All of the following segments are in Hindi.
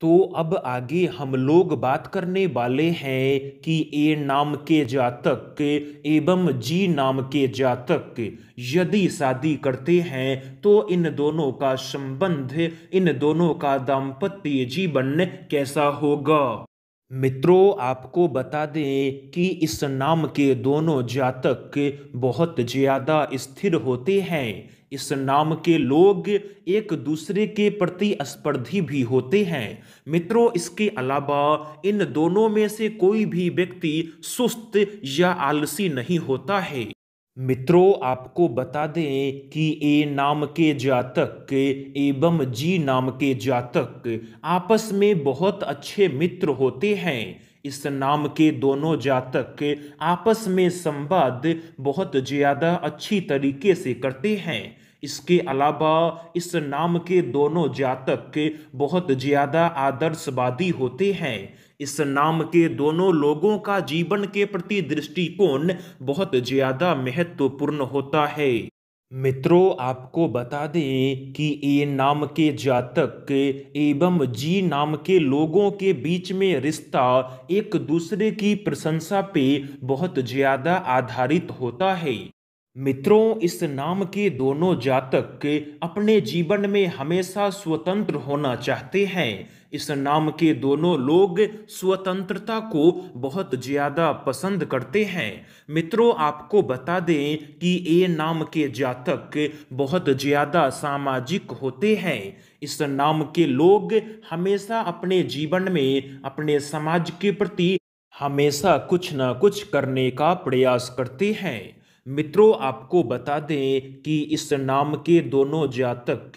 तो अब आगे हम लोग बात करने वाले हैं कि ए नाम के जातक एवं जी नाम के जातक यदि शादी करते हैं तो इन दोनों का संबंध इन दोनों का दाम्पत्य जीवन कैसा होगा मित्रों आपको बता दें कि इस नाम के दोनों जातक बहुत ज़्यादा स्थिर होते हैं इस नाम के लोग एक दूसरे के प्रति स्पर्धी भी होते हैं मित्रों इसके अलावा इन दोनों में से कोई भी व्यक्ति सुस्त या आलसी नहीं होता है मित्रों आपको बता दें कि ए नाम के जातक एवं जी नाम के जातक आपस में बहुत अच्छे मित्र होते हैं इस नाम के दोनों जातक आपस में संवाद बहुत ज़्यादा अच्छी तरीके से करते हैं इसके अलावा इस नाम के दोनों जातक बहुत ज़्यादा आदर्शवादी होते हैं इस नाम के दोनों लोगों का जीवन के प्रति दृष्टिकोण बहुत ज़्यादा महत्वपूर्ण होता है मित्रों आपको बता दें कि ए नाम के जातक एवं जी नाम के लोगों के बीच में रिश्ता एक दूसरे की प्रशंसा पे बहुत ज़्यादा आधारित होता है मित्रों इस नाम के दोनों जातक अपने जीवन में हमेशा स्वतंत्र होना चाहते हैं इस नाम के दोनों लोग स्वतंत्रता को बहुत ज़्यादा पसंद करते हैं मित्रों आपको बता दें कि ये नाम के जातक बहुत ज़्यादा सामाजिक होते हैं इस नाम के लोग हमेशा अपने जीवन में अपने समाज के प्रति हमेशा कुछ ना कुछ करने का प्रयास करते हैं मित्रों आपको बता दें कि इस नाम के दोनों जातक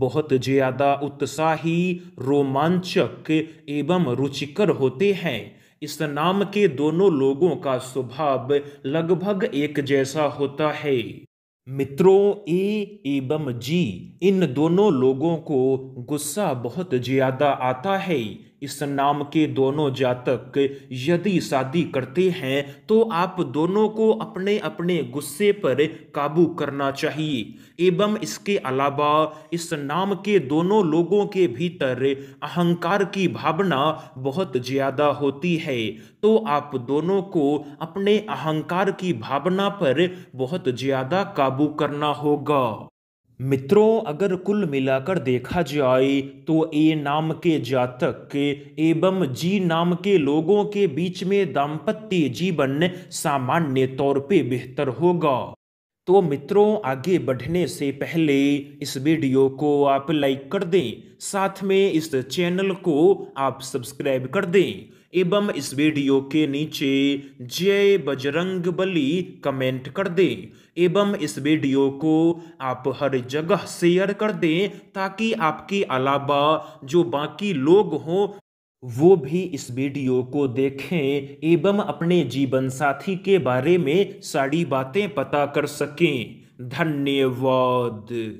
बहुत ज़्यादा उत्साही रोमांचक एवं रुचिकर होते हैं इस नाम के दोनों लोगों का स्वभाव लगभग एक जैसा होता है मित्रों ए एवं जी इन दोनों लोगों को गुस्सा बहुत ज़्यादा आता है इस नाम के दोनों जातक यदि शादी करते हैं तो आप दोनों को अपने अपने गुस्से पर काबू करना चाहिए एवं इसके अलावा इस नाम के दोनों लोगों के भीतर अहंकार की भावना बहुत ज़्यादा होती है तो आप दोनों को अपने अहंकार की भावना पर बहुत ज़्यादा काबू करना होगा मित्रों अगर कुल मिलाकर देखा जाए तो ए नाम के जातक एवं जी नाम के लोगों के बीच में दाम्पत्य जीवन सामान्य तौर पे बेहतर होगा तो मित्रों आगे बढ़ने से पहले इस वीडियो को आप लाइक कर दें साथ में इस चैनल को आप सब्सक्राइब कर दें एवं इस वीडियो के नीचे जय बजरंग बली कमेंट कर दें एवं इस वीडियो को आप हर जगह शेयर कर दें ताकि आपके अलावा जो बाकी लोग हों वो भी इस वीडियो को देखें एवं अपने जीवन साथी के बारे में सारी बातें पता कर सकें धन्यवाद